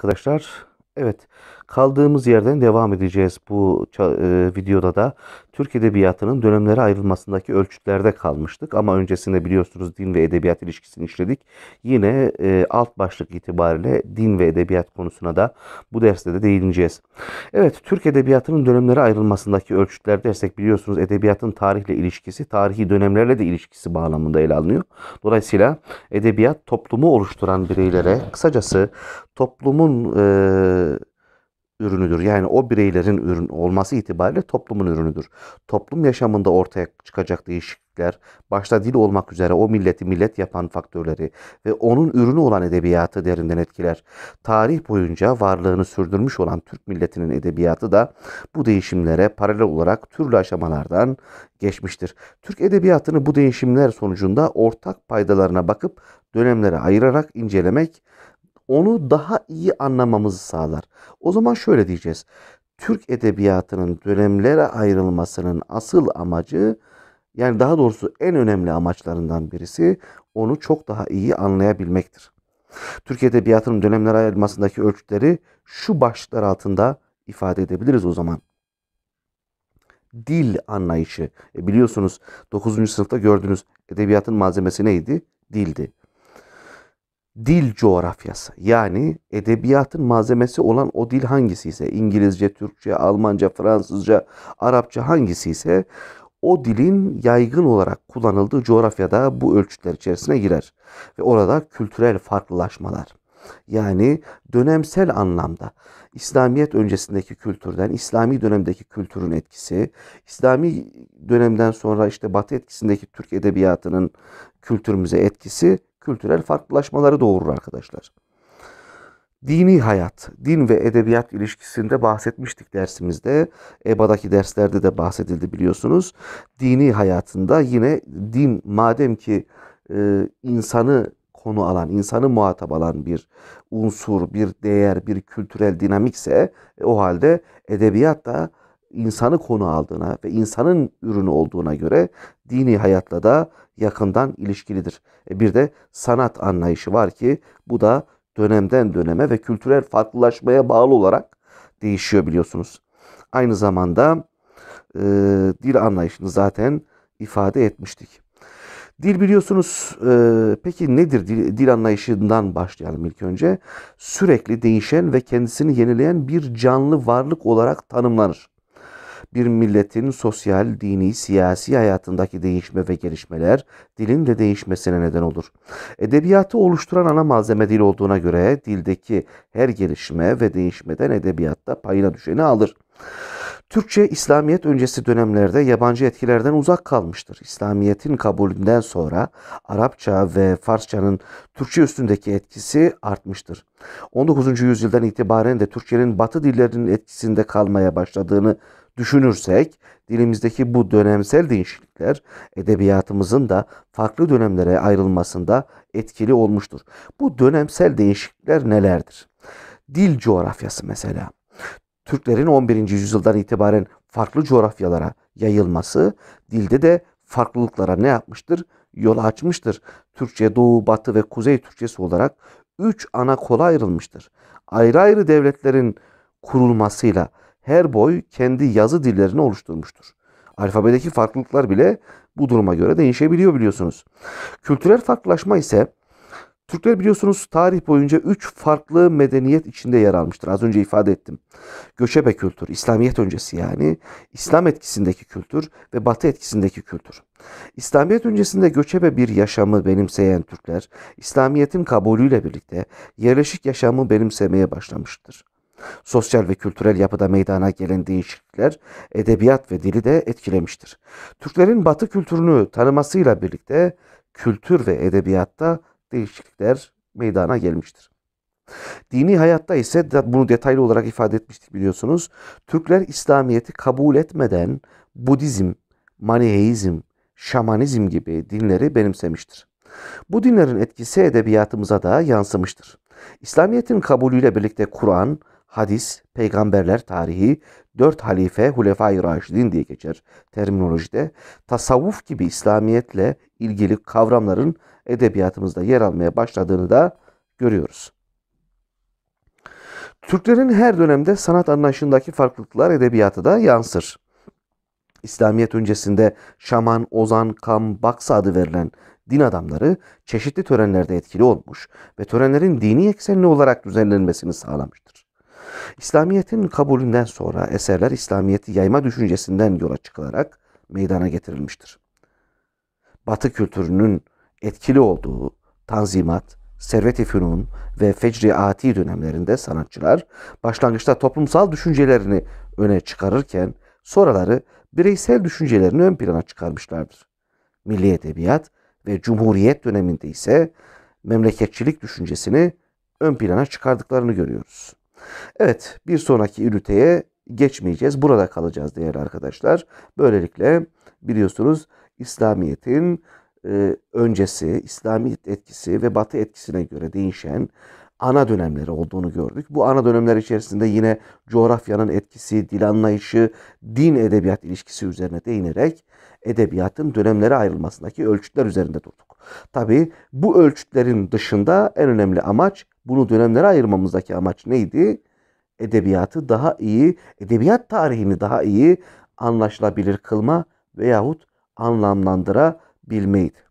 arkadaşlar. Evet, kaldığımız yerden devam edeceğiz bu e, videoda da. Türk Edebiyatı'nın dönemlere ayrılmasındaki ölçütlerde kalmıştık. Ama öncesinde biliyorsunuz din ve edebiyat ilişkisini işledik. Yine e, alt başlık itibariyle din ve edebiyat konusuna da bu derste de değineceğiz. Evet, Türk Edebiyatı'nın dönemlere ayrılmasındaki ölçütler dersek biliyorsunuz edebiyatın tarihle ilişkisi, tarihi dönemlerle de ilişkisi bağlamında ele alınıyor. Dolayısıyla edebiyat toplumu oluşturan bireylere, kısacası toplumun... E, e, ürünüdür. Yani o bireylerin ürün olması itibariyle toplumun ürünüdür. Toplum yaşamında ortaya çıkacak değişiklikler, başta dil olmak üzere o milleti millet yapan faktörleri ve onun ürünü olan edebiyatı derinden etkiler. Tarih boyunca varlığını sürdürmüş olan Türk milletinin edebiyatı da bu değişimlere paralel olarak türlü aşamalardan geçmiştir. Türk edebiyatını bu değişimler sonucunda ortak paydalarına bakıp dönemlere ayırarak incelemek onu daha iyi anlamamızı sağlar. O zaman şöyle diyeceğiz. Türk edebiyatının dönemlere ayrılmasının asıl amacı yani daha doğrusu en önemli amaçlarından birisi onu çok daha iyi anlayabilmektir. Türk edebiyatının dönemlere ayrılmasındaki ölçüleri şu başlıklar altında ifade edebiliriz o zaman. Dil anlayışı. E biliyorsunuz 9. sınıfta gördüğünüz edebiyatın malzemesi neydi? Dildi dil coğrafyası yani edebiyatın malzemesi olan o dil hangisi ise İngilizce, Türkçe, Almanca, Fransızca, Arapça hangisi ise o dilin yaygın olarak kullanıldığı coğrafyada bu ölçütler içerisine girer ve orada kültürel farklılaşmalar yani dönemsel anlamda İslamiyet öncesindeki kültürden, İslami dönemdeki kültürün etkisi, İslami dönemden sonra işte Batı etkisindeki Türk edebiyatının kültürümüze etkisi kültürel farklılaşmaları doğurur arkadaşlar. Dini hayat, din ve edebiyat ilişkisinde bahsetmiştik dersimizde. EBA'daki derslerde de bahsedildi biliyorsunuz. Dini hayatında yine din madem ki e, insanı konu alan, insanı muhatap alan bir unsur, bir değer, bir kültürel dinamikse e, o halde edebiyat da insanı konu aldığına ve insanın ürünü olduğuna göre dini hayatla da yakından ilişkilidir. E bir de sanat anlayışı var ki bu da dönemden döneme ve kültürel farklılaşmaya bağlı olarak değişiyor biliyorsunuz. Aynı zamanda e, dil anlayışını zaten ifade etmiştik. Dil biliyorsunuz e, peki nedir dil, dil anlayışından başlayalım ilk önce. Sürekli değişen ve kendisini yenileyen bir canlı varlık olarak tanımlanır bir milletin sosyal, dini, siyasi hayatındaki değişme ve gelişmeler dilin de değişmesine neden olur. Edebiyatı oluşturan ana malzeme dil olduğuna göre dildeki her gelişme ve değişmeden edebiyatta payına düşeni alır. Türkçe İslamiyet öncesi dönemlerde yabancı etkilerden uzak kalmıştır. İslamiyet'in kabulünden sonra Arapça ve Farsça'nın Türkçe üstündeki etkisi artmıştır. 19. yüzyıldan itibaren de Türkçenin batı dillerinin etkisinde kalmaya başladığını düşünürsek dilimizdeki bu dönemsel değişiklikler edebiyatımızın da farklı dönemlere ayrılmasında etkili olmuştur. Bu dönemsel değişiklikler nelerdir? Dil coğrafyası mesela. Türklerin 11. yüzyıldan itibaren farklı coğrafyalara yayılması dilde de farklılıklara ne yapmıştır? Yol açmıştır. Türkçe Doğu, Batı ve Kuzey Türkçesi olarak 3 ana kola ayrılmıştır. Ayrı ayrı devletlerin kurulmasıyla her boy kendi yazı dillerini oluşturmuştur. Alfabedeki farklılıklar bile bu duruma göre değişebiliyor biliyorsunuz. Kültürel farklılaşma ise Türkler biliyorsunuz tarih boyunca üç farklı medeniyet içinde yer almıştır. Az önce ifade ettim. Göçebe kültür, İslamiyet öncesi yani, İslam etkisindeki kültür ve Batı etkisindeki kültür. İslamiyet öncesinde göçebe bir yaşamı benimseyen Türkler, İslamiyet'in kabulüyle birlikte yerleşik yaşamı benimsemeye başlamıştır. Sosyal ve kültürel yapıda meydana gelen değişiklikler edebiyat ve dili de etkilemiştir. Türklerin Batı kültürünü tanımasıyla birlikte kültür ve edebiyatta değişiklikler meydana gelmiştir. Dini hayatta ise bunu detaylı olarak ifade etmiştik biliyorsunuz. Türkler İslamiyet'i kabul etmeden Budizm, Maniheizm, Şamanizm gibi dinleri benimsemiştir. Bu dinlerin etkisi edebiyatımıza da yansımıştır. İslamiyet'in kabulüyle birlikte Kur'an, hadis, peygamberler tarihi, dört halife, hulefai raşidin diye geçer terminolojide. Tasavvuf gibi İslamiyetle ilgili kavramların edebiyatımızda yer almaya başladığını da görüyoruz. Türklerin her dönemde sanat anlayışındaki farklılıklar edebiyatı da yansır. İslamiyet öncesinde şaman, ozan, kam, baksa adı verilen din adamları çeşitli törenlerde etkili olmuş ve törenlerin dini eksenli olarak düzenlenmesini sağlamıştır. İslamiyet'in kabulünden sonra eserler İslamiyet'i yayma düşüncesinden yola çıkılarak meydana getirilmiştir. Batı kültürünün etkili olduğu Tanzimat, Servet-i Fünun ve Fecri Ati dönemlerinde sanatçılar başlangıçta toplumsal düşüncelerini öne çıkarırken sonraları bireysel düşüncelerini ön plana çıkarmışlardır. Milli edebiyat ve Cumhuriyet döneminde ise memleketçilik düşüncesini ön plana çıkardıklarını görüyoruz. Evet bir sonraki üniteye geçmeyeceğiz. Burada kalacağız değerli arkadaşlar. Böylelikle biliyorsunuz İslamiyet'in e, öncesi, İslamiyet etkisi ve Batı etkisine göre değişen ana dönemleri olduğunu gördük. Bu ana dönemler içerisinde yine coğrafyanın etkisi, dil anlayışı, din edebiyat ilişkisi üzerine değinerek edebiyatın dönemlere ayrılmasındaki ölçütler üzerinde durduk. Tabii bu ölçütlerin dışında en önemli amaç bunu dönemlere ayırmamızdaki amaç neydi? Edebiyatı daha iyi, edebiyat tarihini daha iyi anlaşılabilir kılma veyahut anlamlandırabilmeydi.